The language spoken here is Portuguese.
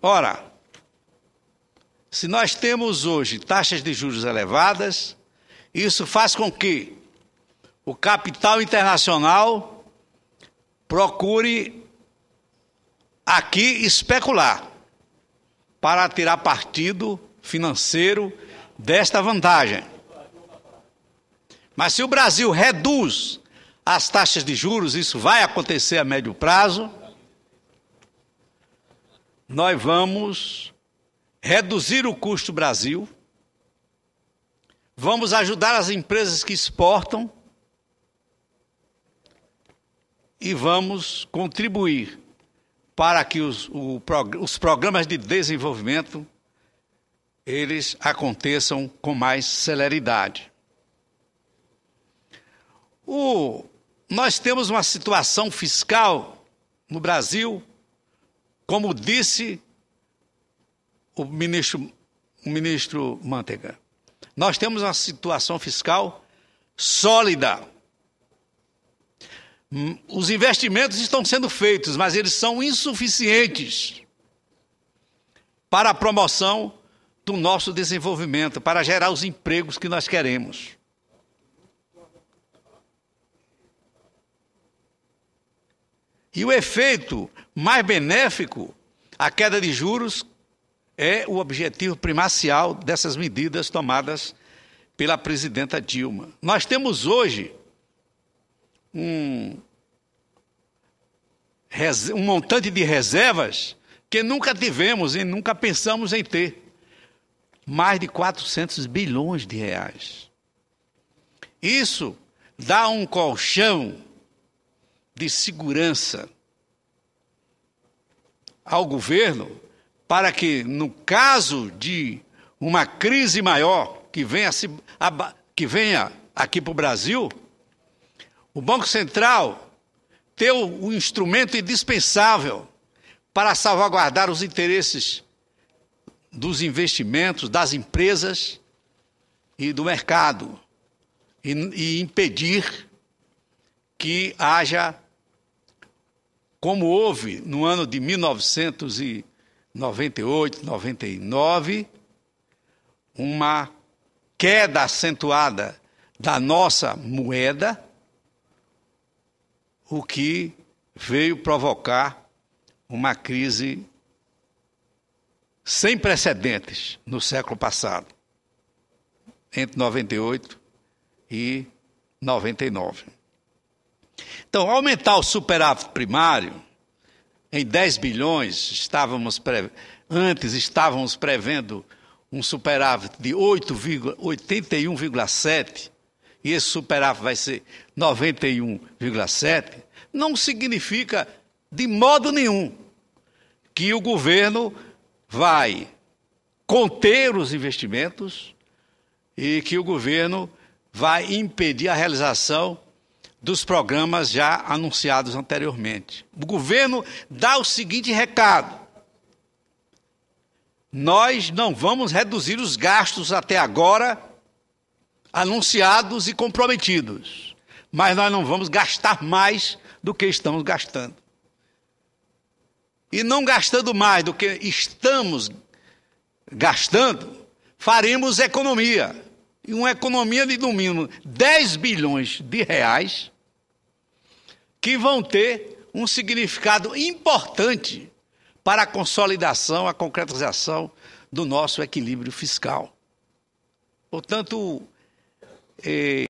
Ora, se nós temos hoje taxas de juros elevadas, isso faz com que o capital internacional procure aqui especular para tirar partido financeiro desta vantagem. Mas se o Brasil reduz as taxas de juros, isso vai acontecer a médio prazo nós vamos reduzir o custo Brasil, vamos ajudar as empresas que exportam e vamos contribuir para que os, o, os programas de desenvolvimento eles aconteçam com mais celeridade. O, nós temos uma situação fiscal no Brasil como disse o ministro, o ministro Manteiga. Nós temos uma situação fiscal sólida. Hum, os investimentos estão sendo feitos, mas eles são insuficientes para a promoção do nosso desenvolvimento, para gerar os empregos que nós queremos. E o efeito mais benéfico, a queda de juros, é o objetivo primacial dessas medidas tomadas pela presidenta Dilma. Nós temos hoje um, um montante de reservas que nunca tivemos e nunca pensamos em ter mais de 400 bilhões de reais. Isso dá um colchão de segurança ao governo para que, no caso de uma crise maior que venha, se, que venha aqui para o Brasil, o Banco Central ter o instrumento indispensável para salvaguardar os interesses dos investimentos, das empresas e do mercado, e, e impedir que haja como houve no ano de 1998, 99, uma queda acentuada da nossa moeda, o que veio provocar uma crise sem precedentes no século passado, entre 98 e 99. Então, aumentar o superávit primário em 10 bilhões, estávamos pre... antes estávamos prevendo um superávit de 81,7 e esse superávit vai ser 91,7, não significa de modo nenhum que o governo vai conter os investimentos e que o governo vai impedir a realização dos programas já anunciados anteriormente. O governo dá o seguinte recado: nós não vamos reduzir os gastos até agora anunciados e comprometidos, mas nós não vamos gastar mais do que estamos gastando. E não gastando mais do que estamos gastando, faremos economia e uma economia de domínio 10 bilhões de reais, que vão ter um significado importante para a consolidação, a concretização do nosso equilíbrio fiscal. Portanto, eh,